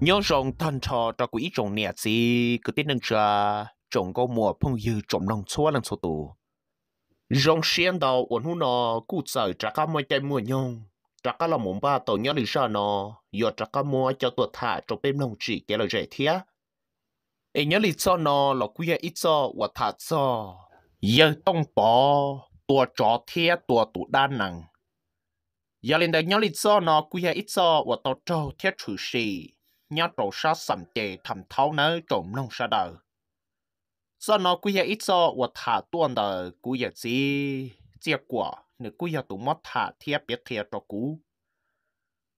nhớ rồng thân trò cho quỹ trồng nè gì cứ tin nâng trà trồng có mùa phong dư trồng nông xóa lần số tù rồng xiên đầu ổn hú nó cụ sở trả cá môi tay mùa nhông trả cá là mồm ba tổ nhớ lý sao nó giờ trả cá mua cho tuột thả trong bên nông chỉ kia là rẻ thía ấy nhớ lý do nó là quỹ ít do và thả do giờ tông bỏ tua chó thía tua tụ đa nặng giờ lên đây nhớ lý do nó quỹ ít cho và tao trâu thiết chủ sĩ nhà trổ sa sầm chè thầm thấu nơi trộm nông sa đờ. do nó cứ giờ ít do và thả tuôn đờ cứ giờ gì chia quả nếu cứ giờ tụi mất thả thiệt biết thiệt cho cú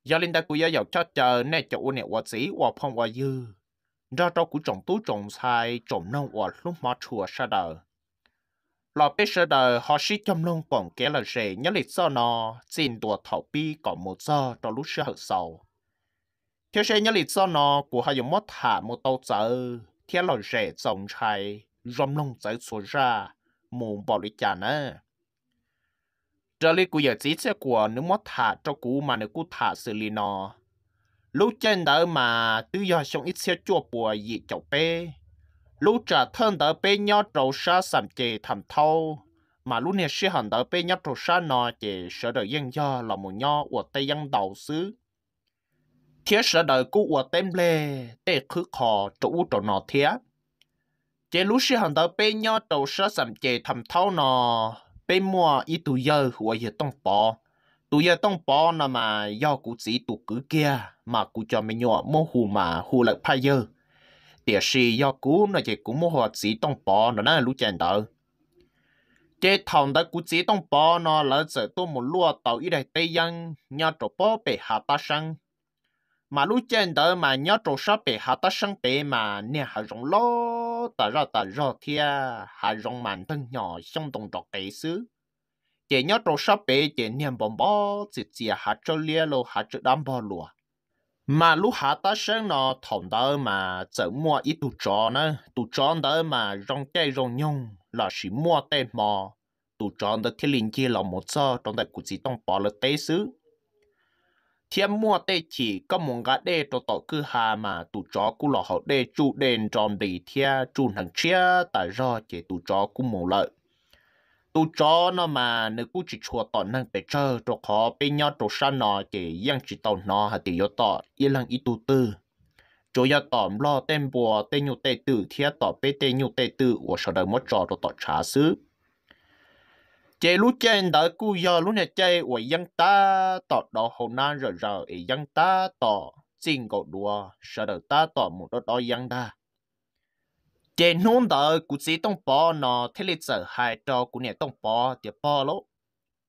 giờ linh ta cứ giờ dọc cho chờ nè cho u nè và gì và phong và dư ra cho cú trồng tú trồng sai trộm nông và lúc mà chùa sa đờ. lọ bê sơ đờ họ sĩ chăm nông còn kẻ là rể nhớ lịch do nó xin đùa thảo bi còn một giờ cho lúc sơ hậu sầu thiếu sẽ nhớ lịch do nó của hai dòng mất thả một tàu chở thiếu lò rẻ dòng chai rong lông chở xuất ra mù bỏ lý chả nữa trở lý của giờ chỉ sẽ của nước mất thả cho cụ mà nước cụ thả xử lý nó lúc trên đó mà tư do sống ít xe chua bùa dị chậu bê lúc trả thân đó bê nhau trầu sa sầm chề thầm thâu mà lúc này sẽ hẳn đó bê nhau trầu sa nó chề sợ đời dân do là một nhau của tây dân đầu xứ thiết sợ đời cũ của tem lê để khứ khó chỗ chỗ nó thiết chế lúc xưa hàng tới bên nhau đầu sợ sầm chế thầm thâu nọ bên mua ít tụ giờ của giờ tông bỏ tụ giờ tông bỏ nó mà do cụ sĩ tụ cứ kia mà cụ cho mình nhọ mua hù mà hù lại phai giờ tiếc sĩ do cụ nó chỉ cụ mua hồ sĩ tông bỏ nó là lúc chèn tàu chế thằng đó cụ chỉ tông bỏ nó là sợ tôi một lúa tàu ít đại tây dân nhà chỗ bỏ bể hạ ta sang mà lúc trên đó mà nhớ trâu sáp bể hạ ta sang bể mà nè hạ rong lo ta ra ta ra thia hạ rong màn thân nhỏ trong đồng trọc kỹ xứ chỉ nhớ trâu sáp bể chỉ niệm bom bó chỉ chỉ hạ trâu lia lô hạ trâu đam bó lùa mà lúc hạ ta sang nó thòng đó mà chở mua ít tụ trò nè, tụ trò đó mà rong cây rong nhung là chỉ mua tên mò tụ trò đó thì linh kia là một giờ trong đại cuộc gì tông bỏ là tế xứ thiên mua tê chỉ có một gã đê tổ tổ cứ hà mà tụ chó cú lọ họ đê chu đền tròn bị thia chu thằng chia tại do chỉ tụ chó cú mù lợi tụ chó nó mà nếu cú chỉ chùa tọ năng bể chơi tổ khó bê nhau tổ sa nó chỉ yang chỉ tàu nó hà tỷ yếu tọ yên lặng ít tụ tư chỗ yếu tọ lo tên bùa tên nhu tê tử thia tọ bê tên nhu tê tử của sau đời mất trò tổ tọ trả xứ chế lúc trên đó cú giờ lúc này chế của dân ta tỏ đó hồ na rồi rồi ý dân ta tỏ xin cầu đùa sợ đầu ta tỏ một đôi đôi dân ta chế nôn đó cú sĩ tông bò nó thế lịch sử hai trò cú này tông bò thì bò lỗ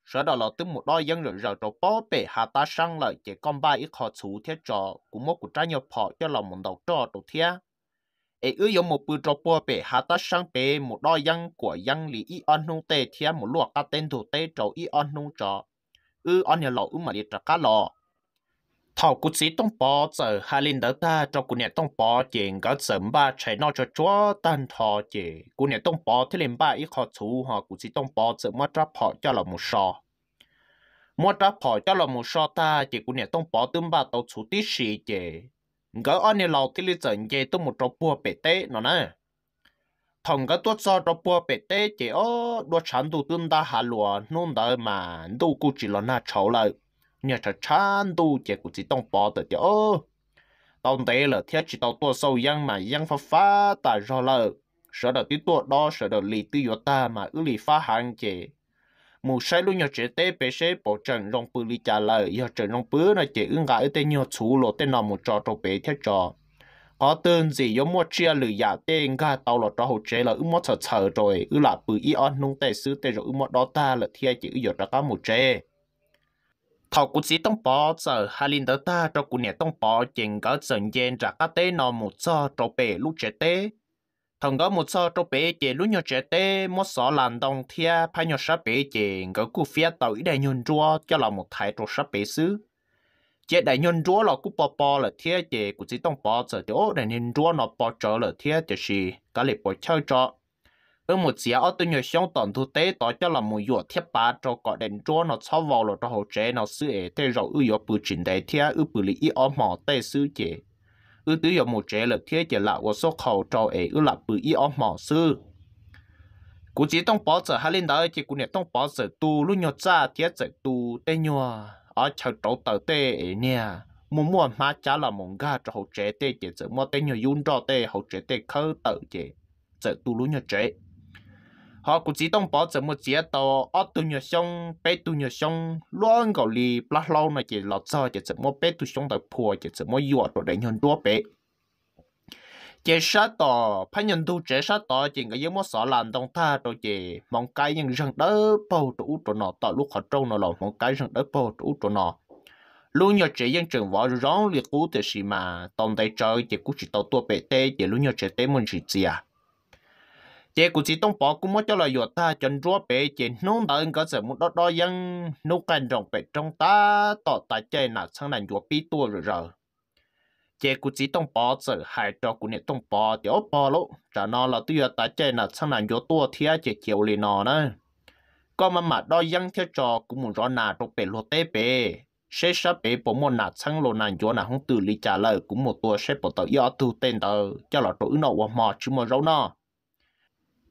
sợ đó là từ một đôi dân rồi rồi rồi bò bể hà ta sang lại chế con ba ít họ chú thế trò cú mốt của trai nhau họ cho lòng một đầu trò đầu thiên ấy ư yếu một bữa trò bùa bể hạ ta sang bể một đo yang của yang lý y on nung tê một luộc ta tên thủ tê trầu y on nung trò ư on nhà mà đi trà cá lò thảo cú sĩ tông bò giờ hai linh đỡ ta cho cú nhà tông bò chuyện có sớm ba chạy nó cho chúa tan thọ chị cú nhà tông bò thế liền ba ít khó chú họ cú sĩ tông bò giờ mua tráp họ cho là một mua tráp họ cho là một ta chị cú nhà tông bò tương ba tàu chú tí sĩ chị cái anh này lầu thì lý dẫn về tôi một trò bùa bể tê nó nè thằng cái tuốt sao trò bùa bể tê chỉ ô đua chán đủ tuân ta hà lúa nôn đời mà đủ cụ chỉ là na cháu lại nhà cháu chán đủ chỉ cụ chỉ tông bỏ tới chỉ ó tông tê là thiết chỉ tao tuốt sâu yang mà yang phá phá ta rồi lại sợ đầu tí tuốt đó sợ đầu lì tư yếu ta mà ư lì phá hàng chỉ mù sai luôn nhau chế tế bế chế bộ trận long bư lý trả lời nhờ trận long bư nó chế ứng gã ở nhau nhờ chú lộ tên nào một trò trò bế theo trò có tên gì giống mua chia lử giả dạ tế tên gà tàu lọt trò hậu chế là ứng mất sợ sợ rồi ư là bự y on nung tệ sư tệ rồi ứng mất đó ta là thiê chỉ ư dọt ra cá một chế thầu cũng chỉ tông bỏ giờ hai linh đó ta cho cũng nhẹ tông bỏ chừng có dần dần trả cá tế nó một do trò bể lúc chế tế thằng có một số trâu bé chế lúc nhỏ trẻ tê một số làm đồng thia phải nhỏ sắp bé chế có cú phía tàu ít đại nhon chúa cho là một thái trâu sắp bé xứ chế đại nhon chúa là cú bò bò là thia chế cú chỉ tông bò giờ thì ô đại nhon chúa nó bò trở là thia chế gì cả lệ bò chơi cho ở một giá ở tôi nhỏ xong tổng thu tế tỏ cho là một dụ thiết ba cho có đèn chúa nó sau vào là cho hồ chế nó sửa tê rồi ư yếu bự chỉnh đại thia ư bự lý ý ở mỏ tê sứ chế ư tứ yếu một trẻ là thiết chỉ là của số khẩu trò ấy ư là bự y ông mỏ sư cú chỉ tông bỏ giờ hai lên đó chỉ cú này tông bỏ giờ tu lúc nhọt ra thiết giờ tu tê nhua ở chợ trâu tờ tê ấy nè mua mua má chả là mong ga cho hậu trẻ tê chỉ giờ mua tê nhua yun cho tê hậu trẻ tê khơi tờ chỉ giờ tu lúc nhọt trẻ họ cũng chỉ tông bỏ chấm một chế tàu ở tu nhiều xong bé tu nhiều xong luôn gọi lì bắt lâu này chỉ lọt sao chỉ chấm một bé tu xong tại phù chỉ chấm một yuột rồi đánh hơn đua bé chế sát tàu phải nhận tu chế sát đó, chỉ có giống một số làm đồng tha rồi chỉ mong cái những răng đỡ bao trụ trụ nọ tạo lúc họ trâu nó lòng mong cái răng đỡ bao trụ trụ nọ luôn nhờ chế dân trường võ rón liệt cú thì xì mà tồn tại chơi chỉ cú chỉ tàu tua bé tê chỉ luôn nhờ chế tê mình chỉ gì à chị cũng chỉ tông bỏ cũng mất cho là yo ta chân rúa bé chị nông ta anh có sợ muốn đó đó yang nô can rộng bé trong ta tỏ ta chơi nào sang này yo pi tua rồi rồi chị cũng chỉ tông bỏ sợ hại cho cũng nên tông bỏ thì ốp bỏ lỗ trả nó là tuy là ta chơi nào sang này yo tua thì á chị chịu liền nó đó có mà mà đó yang theo cho cũng muốn rõ nào trong bé lô tế bé sẽ sắp bé bỏ một nạt sang lô nàng yo nào không từ lý trả lời cũng một tua sẽ bỏ tờ yo tu tên tờ cho là tụi nó qua mò chứ mà râu nó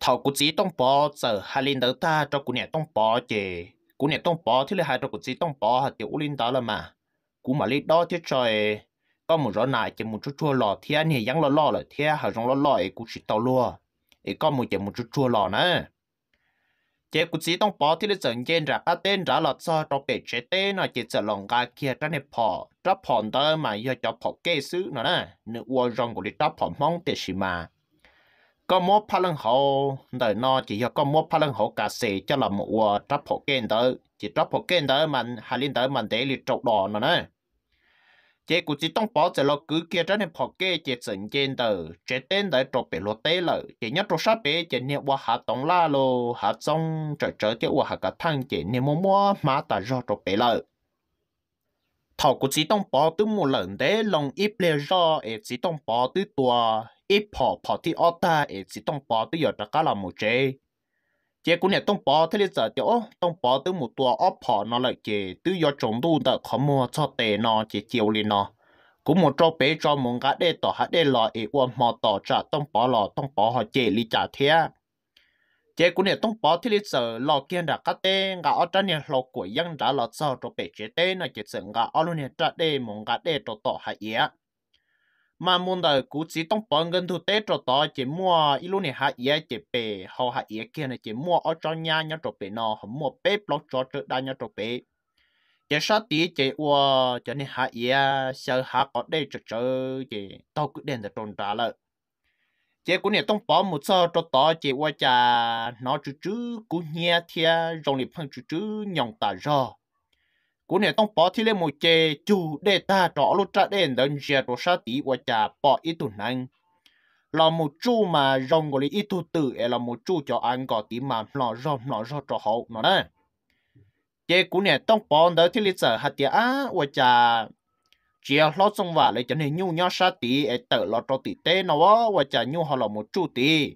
thảo cụ chỉ tông bỏ giờ hai linh đỡ ta cho cụ nè tông bỏ chè cụ nè tông bỏ, thì là hai cho cụ chỉ tông bỏ, hạt tiểu linh đó là mà cụ mà linh đó thì trời có một rõ này chỉ một chút chua lò thì anh hiện vẫn lo lo là thế hạt trong lo lo ấy cụ chỉ tao luôn ấy có một chỉ một chút chua lò nữa chế cụ chỉ tông bó thì là dần dần ra cái tên ra là cho trong bể chế tên là chỉ sợ lòng gà kia ra này bỏ, ra phòn đó mà giờ cho phò kê xứ nữa nè nữa uo rong của đi ra phò mong để xí mà có mua phá lăng hậu đời nó chỉ có mua phá lăng hậu cả xe cho là một quả ờ, trắp hộ kênh tới chỉ trắp hộ kênh tới mà hai liên tới mà để lịch trộn đỏ nữa nè chế cũng chỉ tông bỏ chỉ là cứ kia trái này phò kê chế sừng trên tờ chế tên tới trộn bể lột tế lợ chế nhất trộn sát bể chế niệm qua hạ tổng la lô hạ xong trở trở chế qua hạ cả thăng chế niệm mua mua mà ta do trộn bể lợ thảo cũng chỉ tông bỏ từ một lần đấy lòng ít lệ do chỉ tông bỏ từ tua ít bỏ bỏ thì ở ta ít chỉ tông bỏ tới giờ đã cả là một chế chế cũng này tông bỏ thế giờ thì ô tông bỏ tới một tua ở bỏ nó lại chế từ giờ trồng tu đã khó mua cho tệ nó chế chiều liền nó cũng cho bé cho muốn cả để tỏ hạ để lò ít quan mò tỏ trả tông bỏ lò tông bỏ họ chế lý trả thế chế cũng này tông bỏ thế giờ lò kia đã cắt tê ngã ở trên này lò của dân đã lò sao cho bé chế tê nó chế sợ ngã ở luôn này trả để muốn cả để tỏ tỏ hạ yết mà muốn đời cú chỉ tông bỏ gần thu tế cho đó chỉ mua ít lúc này hạ ý chỉ bể họ hạ ý kia này chỉ mua ở cho nhà nhà cho bể nó họ mua bể block cho trước đây nhà cho bể chỉ sát tí chỉ ua cho nên hạ ý sợ hạ có đây cho chơi chỉ tao cứ đền được tròn trả lợi chỉ cũng này tông bỏ một số cho đó chỉ qua cha nó chú chú cú nhia thia rồng này phăng chú chú nhòng tà rồi cú này tông bỏ thì lên một chế chủ để ta rõ lúc trả đến đơn giản rồi sa tí và trả bỏ ít tuần năng là một chú mà rong của lý ít tu tử là một chú cho ăn có tí mà nó rong nó rong cho hậu nó đấy chế cú này tông bỏ đỡ thì lịch sử hạt tía á và trả chia lót xong vả lấy cho nên nhu nhau sa tí để tự lo cho tí tê nó và trả nhu họ là một chú tí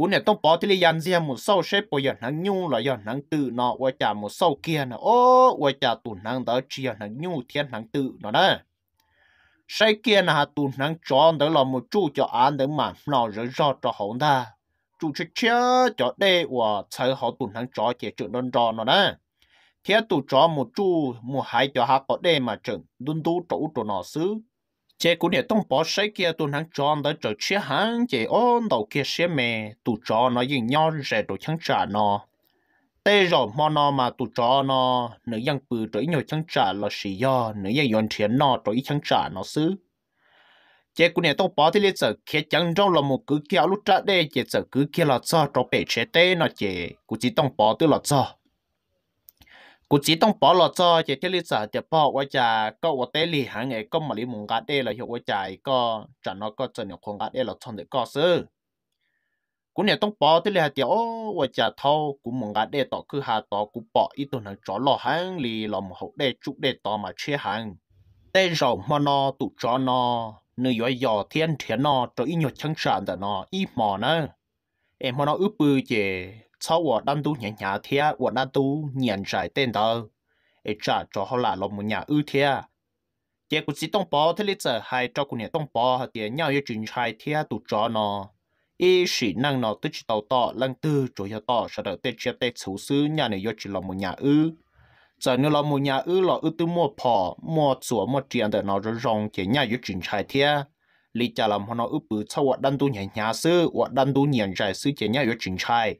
u nè bỏ thì yan zia một sâu xếp bây giờ nắng nhu là giờ nắng tự nó qua trả một sâu kia nè ô trả tụ nắng đó chỉ giờ nắng nhu thiên tự nó đó sai kia là tụ nắng chọn đó là một chú cho ăn đó mà nó rồi rõ cho hổng ta chú chơi chơi cho đây và chơi họ tụ nắng chọn chỉ chuyện đơn tròn nó đó thế tụ chọn một chú một hai cho hạ có đây mà chừng đun tú trụ trụ nó xứ chế cũng để tông bỏ sấy kia tụi hắn tròn tới trở chia hắn chế ôn đầu kia xe mè tụ trò nó dừng nhau rẻ đồ chẳng trả nó tê rồi mò nó mà tụ trò nó nữ dân bự trở nhiều chẳng trả là xì do nữ dân yon thiền nó trở ít chẳng trả nó xứ chế cũng để tông bỏ thì lấy sợ kia chẳng trong là một cứ kia lúc trả đây chế sợ cứ kia là cho trở bể chế tê nó chế cũng chỉ tông bỏ từ là cho กูจีต้องปอลอจอจะเทลิสาจะพอว่าจะก็ว่าเตลีหางไงก็มาลิมุงกาเตละเหรอว่าใจก็จันนก็จะเนี่ยคงกาเตละทอนเด็กก็ซื้อกูเนี่ยต้องปอเตลีหาเดียวว่าจะเท่ากูมุงกาเตต่อคือหาต่อกูปออีตัวนั้นจอหล่อหางลีหลอมหกได้จุกได้ต่อมาเชี่ยหางเตยเรามานอตุจอนอเนื้อย่อยอเทียนเทียนนอตัวอีหยดชังชานแต่นออีหมอเนอะเอ็มมานออึปือเจ cho sau 我单独 nhận nhà thì 我单独 nhận trái tên đó ít trả cho họ là lòng nhà ưu thế giờ cũng chỉ tông bò thế lý giờ hay cho cũng nhận tông bò thì nhau yêu chuyện trái thì tụ cho nó ý sĩ năng nó tức chỉ tàu to lăng tư cho yêu to sau đó tên chia tên xấu xứ nhà này yêu chỉ lòng nhà ưu giờ nếu lòng nhà ưu là ưu tư mua phò mua sủa mua tiền để nó rồi rong thì nhau yêu chuyện trái thì lý trả làm họ nó ưu bự sau 我单独 nhận nhà sư 我单独 nhận trái sư thì nhau yêu chuyện trái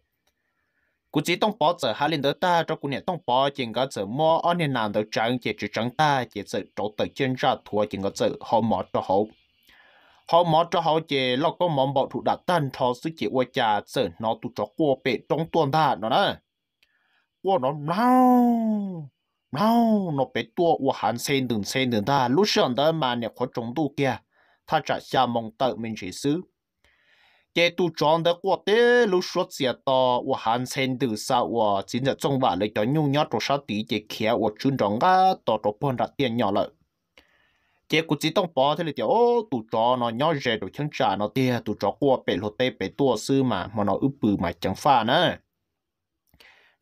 cụ chỉ tông bỏ hai lên đó ta cho cụ này tông bỏ chỉ có giờ mua ở nên nào đó chẳng chỉ chỉ chẳng ta chỉ giờ chân ra thua chỉ có giờ họ mở cho họ họ mở cho họ chỉ lo có món bảo thủ đã tan thọ sự chỉ qua cha giờ nó tụ cho qua bể trong ta nó nè nó lao lao nó bể tua qua hàn sen đường sen đường ta lúc sáng đó mà nè có trống tu ta trả xa mong tự mình chỉ xứ chế tu chọn đã qua thế lúc xuất hiện to và hàng sen từ sau và chính là trong bà lấy cho nhung nhát rồi sau tí chế kia và chuyên trọng cả tỏ tỏ phần đặt tiền nhỏ lại. chế cũng chỉ tông bỏ thế là kiểu tu chọn nó nhỏ rẻ rồi chẳng trả nó tiền tu chọn qua bể lột tê bể tua sư mà mà nó ướp bự mà chẳng pha nữa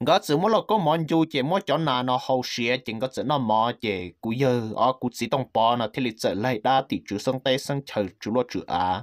ngã chữ mỗi lần có món du chỉ mỗi chỗ nào nó hậu xía chính ngã chữ nó mò chỉ cú giờ ở cú chỉ tông bỏ nó thế là trở lại đa thì chữ sông tây sông trời chữ lo chữ à.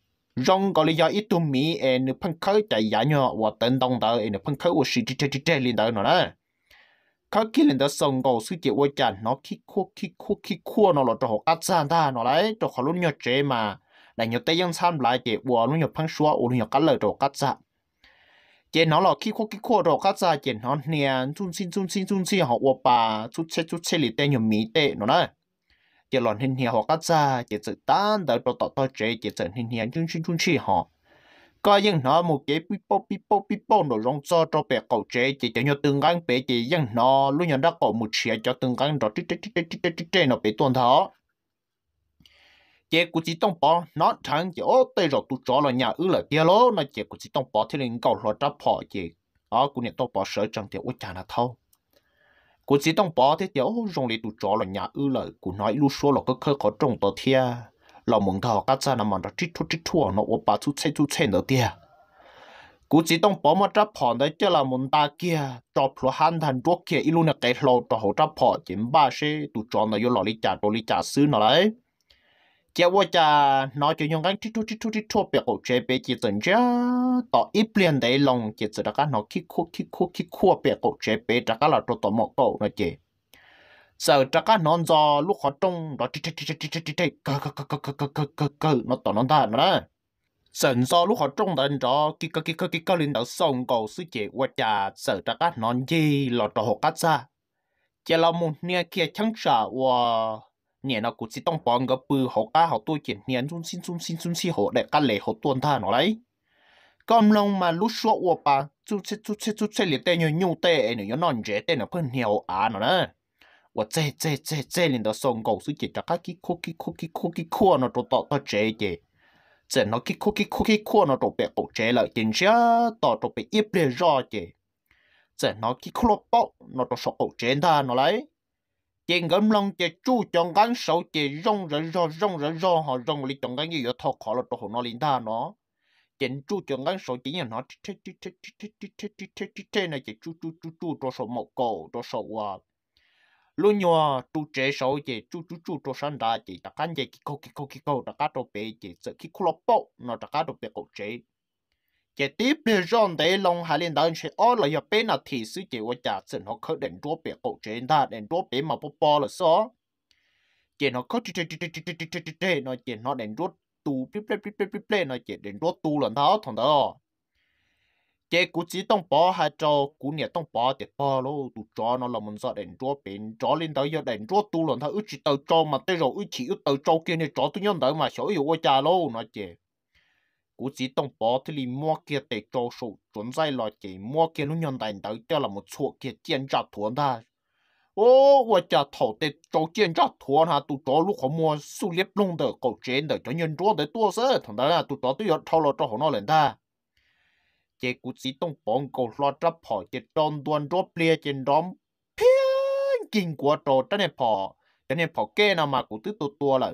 rong gọi là ít tu mỹ em nửa phân khởi chạy giả nhỏ và tận đồng tờ em nửa phân khởi của sự chơi chơi chơi lên tờ nó đó khởi kia lên tờ sông cầu sự chịu quay chặt nó khi khua khi khua khi khua nó là cho họ ắt ra ta nó lấy cho họ luôn nhỏ trẻ mà là nhỏ tay dân sam lại chị và luôn nhỏ phân xóa và luôn nhỏ cắt lời cho cắt ra chị nó là khi khua khi khua cho cắt ra chị nó nè chun xin chun xin chun xin họ và bà chút chết chút chết lì tay nhỏ mỹ tệ nó đấy chỉ lon hình hiệu hoặc cha chỉ tự tan tới bộ tọt tọt chế chỉ tự hình hiệu chung chung chung chi họ có những nó một cái pipo pipo pipo nó rong cho cho bè cậu chế chỉ cho nhau từng gang bè chỉ những nó luôn nhận ra cậu một chia cho từng gang đó tít tít tít tít tít tít nó bé tuần thọ chế cũng chỉ tông bỏ nó thằng chỉ ô tây rồi tụ chó là nhà ư là kia lố nó chế cũng chỉ tông bỏ thì lên cậu lo trả bỏ chế đó cũng nhận tông bỏ sợ chẳng thì ôi chả là thâu กู chỉ ต้องปอ thế เดียวรงเลยตุจอหลอนยาอื้อเลยกูน้อยลูชัวหลอกก็เคยขอจงตัวเทียเราเมืองทอกัจจานามันจิตทุจิตทั่วเนาะว่าปาชุดเชชุดเชนเดียกูจีต้องปอมาจับผ่อนได้เจละมุนตาเกียจอบพลัวหันทันจวกเกียอีลูนเกลโลต่อหัวจับผ่อนจิมบ้าเชตุจอนนายหลอลิจ่าตัวลิจ่าซื้อหน่อย chế vô cha nó chỉ dùng cái chút chút chút chút chút bé cổ chế bé chỉ tận chứ tỏ ít liền đấy lòng chỉ tận đó nó khi khu khi khu khi khu bé cổ chế bé chắc là tụt tụt một cổ nó chế sợ chắc là non gió lúc họ trông nó chết chết chết chết chết chết cơ cơ cơ cơ cơ cơ cơ cơ cơ nó tỏ nó ta nữa sợ do lúc họ trông đến đó kí cơ kí cơ kí cơ lên đó sông cổ sư chế vô cha sợ chắc là non gì lọt tỏ họ cắt ra chế là một nia kia chẳng sợ và nè nè chỉ tôi kiện để 年啊，估计当帮个背学家学多几年，中心中心中心学的，个来学多他哪来？咁 long mà lúc số của bà, chú chú chú chú chú chú liệt tên nhau nhau tên, nó nón rẻ tên nó phun nhiều à nó nè. Và chê chê chê chê lên đó xong cầu suy chỉ cho các cái khô kí khô kí khô cái khô nó tổ tổ tổ chê chê. Chê nó kí khô kí khô cái khô nó tổ bẹ cổ chê lại tiền chê, tổ tổ bẹ yếp lê rõ chê. Chê nó kí khô lô nó tổ sọ cổ chê ta nó lấy chỉ ngắm long chỉ chú trong gan sầu chỉ rong rồi rong rong rồi rong họ rong lì trong gan như vậy thọ khó là đồ nó linh ta nó chỉ chú trong gan sầu chỉ nhà nó thế thế thế thế thế thế thế thế thế thế thế này chỉ chú chú chú chú đồ sầu mộc cổ đồ sầu à lúc nhỏ chú trẻ sầu chỉ chú chú chú đồ sản đa chỉ đặc căn chỉ kiko kiko kiko đặc cá đồ bé chỉ sợ kiko lọp bộ nó đặc cá đồ bé cổ chế cái tiếp bên trong đấy long hai liên đàn chỉ ở lại nhập bên là thì sự chỉ của trả sự nó khởi đến đua bể cổ trên ta đến đua bể mà bố bò là sao chỉ nó có chê chê chê chê chê chê chê chê nó chỉ nó đến đua tu bê bê bê bê bê bê nó chỉ đến đua tu lần đó thằng đó chế cú chỉ tông bò hay cho cú nhà tông bò để bò luôn, tụ cho nó là mình sợ đến chỗ bên chỗ lên tới giờ đến chỗ tu lần thà ước chỉ tàu cho mà tới rồi ước chỉ ước tàu cho kia này cho tôi nhớ tới mà sở hữu của cha lô nó chế cú chỉ tông bỏ thì lì mua kia để cho số chuẩn dây loại chỉ mua kia nó nhận đại đầu là một chỗ kia chiến trả thuần ta ô và trả thầu để cho chiến trả thuần ha tụ cho lúc họ mua su liếp lông đỡ cầu chiến đỡ cho nhân chúa để tua sơ thằng đó là tụ cho tôi nhận lo cho họ nó lên ta chỉ cú chỉ tông bỏ cầu lo cho họ chỉ đòn đòn đốt bia trên đóm phiến kinh của trò trên này họ trên này họ kê nào mà cú tứ tụ tua lại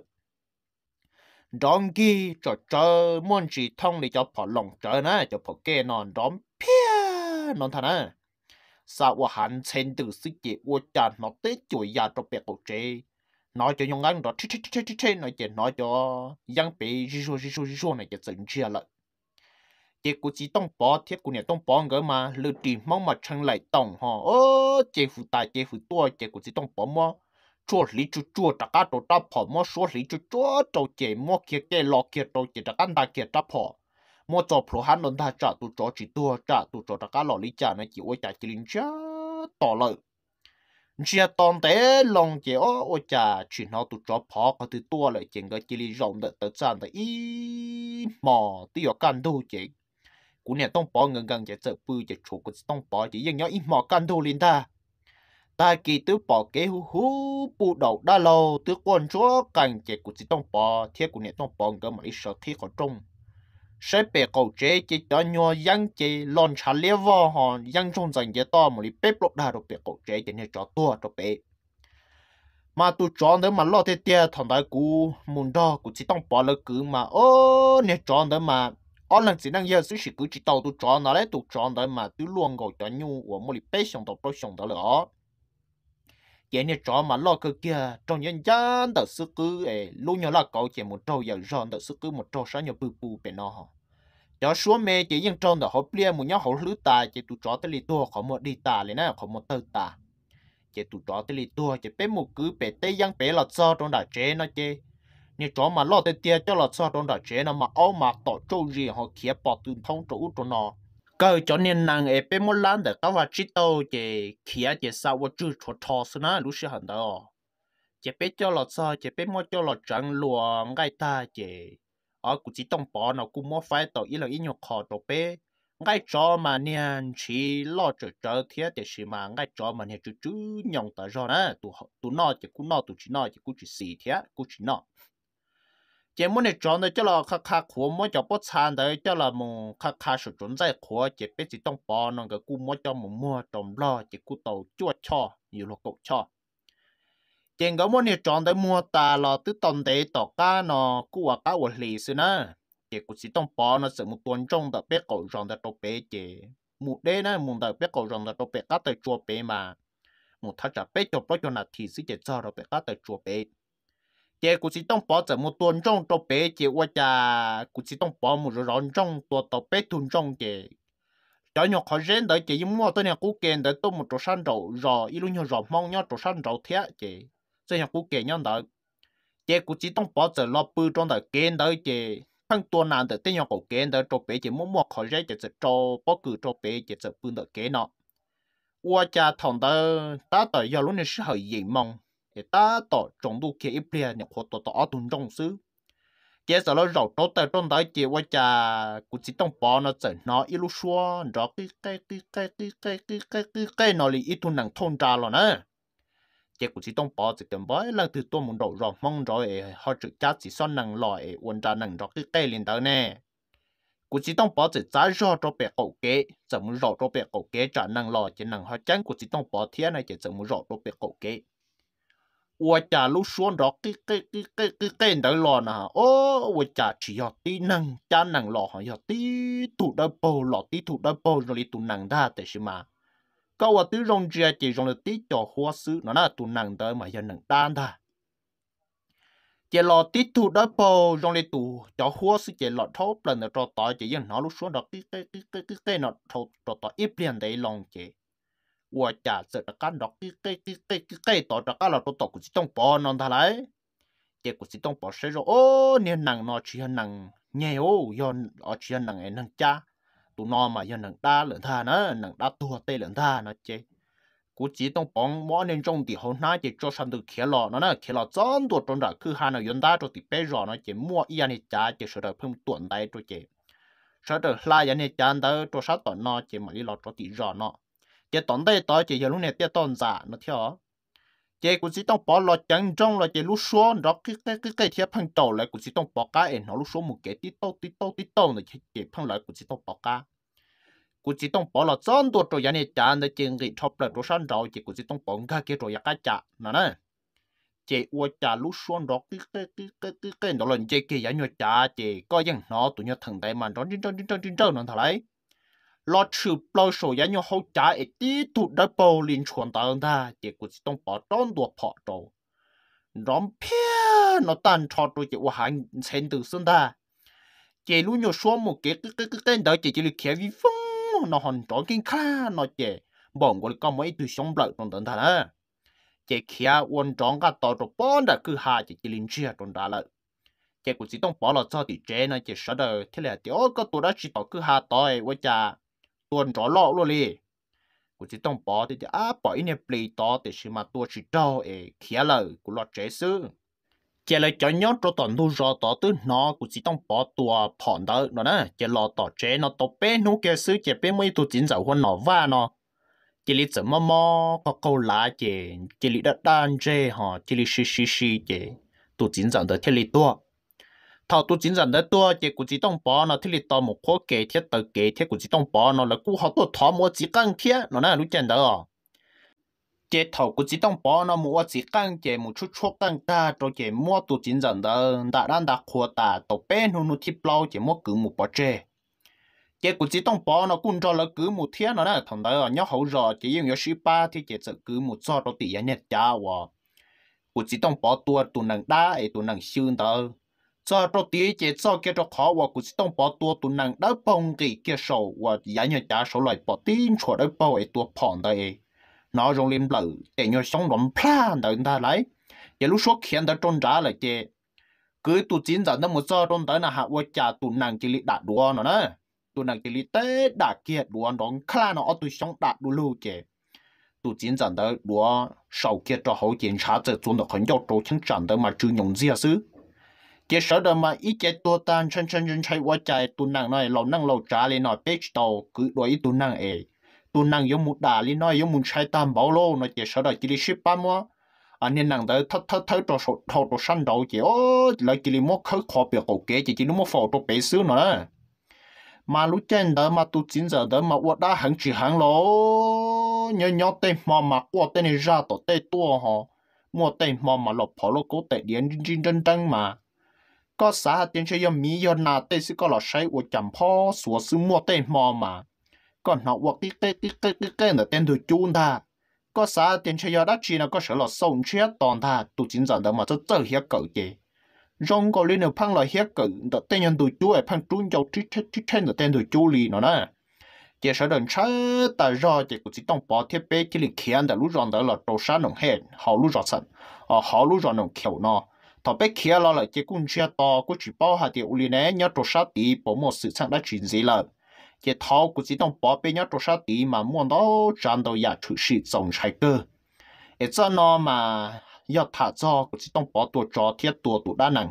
đom ghi cho cho môn chỉ thong để cho phỏ lòng cho nó cho phỏ kê nó đom pia nó thằng á sao qua hắn xem từ sức chị qua chán nó tới chuỗi già cho bẹt cổ chế nói cho nhung ăn đó chê chê chê chê chê nói chuyện nói cho giang bị rì rù rì rù rì rù này cho dừng chia lại chị cũng chỉ tông bỏ thiết của nhà tông bỏ ngỡ mà lười tìm mong mà chẳng lại tổng họ ô chị phụ tài chị phụ tua chị cũng chỉ tông bỏ mò chua lý chú chua ta cá tổ ta phò mò số lý chú chua tàu chế mò kia kia lò kia tàu chế ta căn ta kia ta phò mò cho pro hắn nón ta trả tu cho chỉ tua trả tu cho ta cá lò lý trả này chỉ ôi trả chỉ linh trả tỏ lợi chia toàn tế lòng chế ô ô trả chỉ nó tu cho phò có từ tua lại chế cái chỉ linh rộng đợt tới sản tới ý mò tiêu căn đâu chế cũng nè tông bỏ ngần gần chế sợ bự chế chủ cũng tông bỏ chỉ riêng nhau ý mò căn đâu linh ta ta kỳ tứ bỏ kế hú hú bù đầu đa lâu tứ quân chúa cảnh chế của chỉ tông bỏ thiết của nhẹ tông bỏ cơ mà ít sợ thiết có trung sẽ bề cầu chế chỉ cho nhau dân chế lon chả lia vò họ dân trong dành chế to mà lý bếp lột đa rồi bề cầu chế chỉ nên cho tua cho bề mà tu chọn đó mà lo thế tia thằng đại cũ muốn đó của chỉ tông bỏ lơ cứ mà ô nên chọn đó mà ở lần chỉ năng giờ sự sử cứ chỉ tàu tu chọn nó đấy tu chọn đó mà tu luôn gọi cho nhua mà lý bếp xong tàu bếp xong đó là chỉ này chó mà lo cái kia trong nhân dân tờ sư cứ ấy luôn nhớ là cậu chỉ một trâu giờ ròn tờ sư cứ một trâu sáng nhỏ bự bự bên nó cho xuống mẹ chỉ yên trong tờ hộp lia một nhóm hậu lứa ta chỉ tụ chó tới lì tua khó một đi ta lì na khó một tơ ta chỉ tụ chó tới lì tua chỉ bé một cứ bé tây giang bé là cho trong đại chế nó chế nếu chó mà lo tới tia cho là cho trong đại chế nó mà áo mà tỏ trâu gì họ kia bỏ từ thông chỗ của nó cơ cho nên nàng ấy bên một lần để các vật chỉ đâu chỉ kia chỉ sao vật chữ cho thọ số na lúc xưa hẳn đó chỉ biết cho lọt sao chỉ biết mua cho lọt chẳng luồng ngay ta chỉ ở cũng chỉ tông bỏ nó cũng mua phải tàu ý là ý nhục khó tàu bé ngay cho mà niên chỉ lo chờ chờ thế để xí mà ngay cho mà niên chú chú nhong tờ rồi nè tụ tụ nọ chỉ cũng nọ tụ chỉ nọ chỉ cũng chỉ xì thiệt, cũng chỉ nọ chỉ muốn này chọn được cho là khá khá khó mỗi cho bớt sàn đấy cho là mùng khá khá sự chuẩn dạy khó chỉ biết chỉ trong bò nó cái cú mỗi cho mùng mua trong lo chỉ cú tàu chua cho nhiều lúc cũng cho chỉ có muốn này chọn đấy mua ta là tứ tông đấy tỏ cá nó cú à cá vật lý xí nè chỉ cú chỉ trong bò nó sự một tuần trong đặc biệt cậu rong đó tàu bé chỉ một đế nè một đặc biệt cậu rong đó tàu bé cá tới chua bé mà một thật chả bé cho bao nhiêu là thì sẽ chỉ cho đó bé cá tới chua bé chế cụ chỉ tông bỏ chỉ một tuần trong tàu bé chế qua cha cụ chỉ tông bỏ một rồi rón trong tàu tàu bé thun trong chế đó nhỏ khó rèn đó chế nhưng mà tôi nhà cụ kèn đó tôi một chỗ san rậu rò luôn nhỏ rò mong nhỏ chỗ san rậu thế chế tôi nhà cụ kèn nhau đó chế cụ chỉ tông bỏ chỉ lo bự trong đó kèn đó chế thằng tuần nào đó tên nhỏ cụ kèn đó tàu bé chế mua mua khó rèn chế sẽ cho bỏ cử tàu bé chế sẽ bự đó kèn nọ qua cha thằng đó ta tới giờ luôn là sự hơi dễ mong thì ta tỏ trong đủ kia ít bia nhập hộ tỏ tỏ tuần trong xứ chế giờ nó rầu nó tại trong đó chế qua trà cũng chỉ trong bò nó chở nó ít lúc xua đó cái cái cái cái cái cái cái cái cái cái nó lì ít tuần nặng thôn trà rồi nè chế cũng chỉ trong bò chỉ cần bói là từ tôi muốn đổ rồi mong rồi họ chữ cha chỉ son nặng loại quần trà năng đó cái cái liền đó nè cũng chỉ trong bò chỉ giá rau cho bè cậu kế chở muốn rau cho bè cậu kế trả năng loại chỉ năng họ chán cũng chỉ trong bò thiên này chỉ chở muốn rau cho bè cậu kế 我家路说着给给给给给给的了呢，哦，我家只要的能家能了，好要的土的包了，的土的包那里土能的，对是吗？ก็ว่าตื้อรงเจียจีรงเลยตีจ่อหัวซื้อนั่นน่ะตุนังเดิมมายันหนังด้านท่าเจลอตีถูดับเบิลรงเลยตูจ่อหัวซื้อเจลอทบเปล่าเนาะต่อเจยังหนอลูกชวนดอกตีเต้ตีเต้ตีเต้เนาะทบต่ออีเปลี่ยนได้ลองเจ我家这个干到给给给给给给到这干了都到古是东包弄他来，结果是东包说说哦，你能拿去能，你哦要拿去能哎能家，都拿嘛要能打人他呢，能打多对人他呢这。กูจีต้องปองมอเนนจงตีเขาหน้าจะจชันตัวเขียหลอนั่นน่ะเขียหลอจอมตัวตนดาคือฮานะยนดาตัวติเปรอนะเจมัวอีอันนี้จ้าเจเสดเพิ่มตัวใดตัวเจเสดลายอันนี้จานเดอตัวชาต่อนอเจมันอีหลอตัวติรอเนาะ chỉ tốn đây tới chỉ giờ lúc này tiếc tốn giả nó theo chỉ cũng chỉ tông bỏ lo chẳng trong là chỉ lúc số đó cái cái cái cái thiệp phăng tàu lại cũng chỉ tông bỏ cái em nó lúc số một cái tí tàu tí tàu tí tàu này chỉ chỉ phăng lại cũng chỉ tông bỏ cái cũng chỉ tông bỏ là chân đồ rồi này chả này chỉ người thập là đồ sản đầu chỉ cũng chỉ tông bỏ cái kia rồi cái chả nè nè chỉ uo chả lúc số đó cái cái cái cái cái cái đó là chỉ cái giá nhau chả chỉ có những nó tụi nhau thằng đại mà đó trên trên trên trên trên nó thằng đấy lo chữ bao số giá nhau hậu trả ít tí tụ đã bao liên chuẩn tao ta chỉ cũng chỉ tông bỏ tròn đuổi bỏ trâu rõm phe nó tan cho tôi chỉ hoa hàng sen từ sơn ta chỉ lúc nhau xuống một cái cái cái cái tên đó chỉ chỉ là khéo vi phong nó hòn tròn kinh khá nó chỉ bọn gọi có mấy từ sông lợi trong tận thật á chỉ khéo quân tròn cả tàu rồi bón đã cứ hạ chỉ chỉ liên chia trong đó lợi chỉ cũng chỉ tông bỏ là cho thì chế nó chỉ sợ đời thế là tiểu có tôi đã chỉ tàu cứ hạ tàu ấy quá chả tuần chó lọ luôn đi của chỉ tông bỏ thì à bỏ in play to thì sự mà tua chỉ cho ấy khía lời của lọ chế sư chỉ là cho nhớ cho tuần thu rõ tỏ tư nó của chỉ tông bỏ tua phòn đó nó nè chỉ lọ tỏ chế nó tỏ bé nó kia sư chỉ bé mấy tu chính dầu hơn nó va nó chỉ lý chỉ mò mò có câu lá chỉ chỉ lý đã đan chế họ chỉ lý xì xì xì chỉ tu chính dầu đó chỉ lý tua thầu tu chính rằng đó tua chỉ cũng chỉ tông bỏ nó thì lịch tao một khó kể thiết tờ kể thiết cũng chỉ tông bỏ nó là cũng họ tu thọ mua chỉ căng thiết nó là lúc chân đó chế thầu cũng chỉ tông bỏ nó mua chỉ căng chế một chút chút căng ta cho chế mua tu chính rằng đó đã đang đã khó ta tổ bé nó nó thì bao chỉ mua cứ một bỏ chế chế cũng chỉ tông bỏ nó cũng cho là cứ một thiết nó là thằng đó nhớ hậu rõ, chỉ dùng nhớ sĩ ba thì chỉ sợ cứ một cho đó tỷ giá nhẹ cha wa cũng chỉ tông bỏ tua tu nâng đá, ấy tu năng siêu đó cho cho tí chế cho cái cho khó và cũng tông bỏ tua tụ năng đỡ bông cái cái số và giá nhà giá số loại bỏ tiền cho đỡ bao ấy tua phòn đấy nó dùng lim lử để nhau sống lắm plan đấy ta lấy giờ lúc xuất hiện đã trôn trả lại chế cứ tụ chính giờ nó một cho trôn tới là hạ và trả tụ năng chỉ lý đạt đua nó nữa tụ năng chỉ lý tế đã kia đua nó khá nó tụ sống đạt đua lưu chế tụ chiến trận đó đua sau kia cho hậu chiến trả trở xuống được khẩn yếu trâu chiến trận đó mà chưa nhận gì à sư chỉ sợ đó mà ít cái tua tan chân chân chân chạy qua chạy tụ năng này lâu năng lâu trả lên nói page đầu cứ đuổi tu năng ấy tu năng giống một đà lên nói giống một chạy tam bảo lô nó chỉ sợ đó chỉ đi ship ba mua anh nên năng tới thất thất thất đồ số thầu đồ săn đầu chỉ ô lại chỉ đi mua khứ khó biểu cổ kế chỉ chỉ nó mua phổ đồ bể xứ nữa mà lúc trên đó mà tu chín giờ đó mà quá đã hẳn chỉ hẳn lỗ nhớ nhớ tên mà mà quá tên này ra tổ tên tua họ mua tên mà mà lọp phổ lô cố tệ điện chân chân chân mà có xã tiền chơi yếm mi yếm na tê sư có lọ say uất chậm po sủa sư mua tê mò mà còn nó uất tít tê tít tê tít tê nè tên được chun ta có xã tiền chơi yếm đã chi là có sợ lọ sông chết toàn ta tụ chính giản đó mà cho chơi hiếc cậu gì rong có liên được phăng lọ hiếc cậu đó tên nhân được chú ấy phăng trun dầu tít tít tít tê nè tên được chú lì nó nè chỉ sợ đừng chơi ta rồi chỉ tông chỉ ต้อง bỏ thiết bị chỉ là khiến đã lúc rồi đó là đồ sát nông hết họ lúc rồi sẵn họ lúc rồi nông kiểu nó tỏ bé kia lo lại chỉ cũng chưa to cũng chỉ bao hạt tiểu liền nè nhớ trổ sát tí bỏ một sự sang đã chuyển gì lợn chỉ thao cũng chỉ ต้อง bỏ bé nhớ trổ sát tí mà muốn đó tràn đầu nhà chủ sĩ dòng trái cơ ít ra nó mà nhớ thả cho cũng chỉ ต้อง bỏ tổ chó thiết tổ tổ đa năng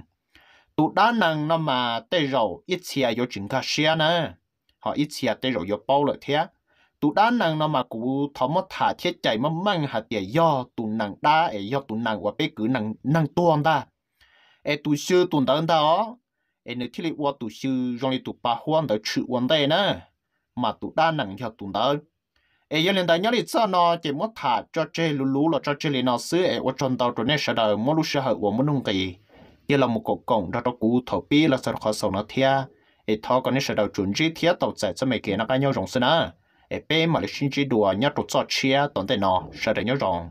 tổ đa năng nó mà tê rồi ít xia có chứng cả xia nè họ ít xia tê rồi có bao lợi thế tụ đa năng nó mà cũng thọ mất thả thiết chạy mà mang hạt tiền do tụ năng đa ấy do tụ năng và bé cứ năng năng tuôn đa ai tu sư tu đằng đó ai nếu thiết lập qua tu sư trong lịch tu ba hoàn đó chữ hoàn đây nè mà tu đa nặng cho tu đằng ai giờ lên đây nhớ lịch sao nó chỉ muốn thả cho chơi lú lú cho chơi lên nó xứ ai qua trong tàu rồi nè sợ đời mỗi lúc sợ hở của mỗi nung cái là một cuộc cổng đó đó cú thổ bi là sợ khó sống nó thia ai thọ còn nè sợ đời chuẩn chỉ thia tàu chạy cho mấy cái nó cái nhau rộng xứ nè ai bé mà lịch sinh chỉ đùa nhớ tụt cho chia nó sợ đời nhau rộng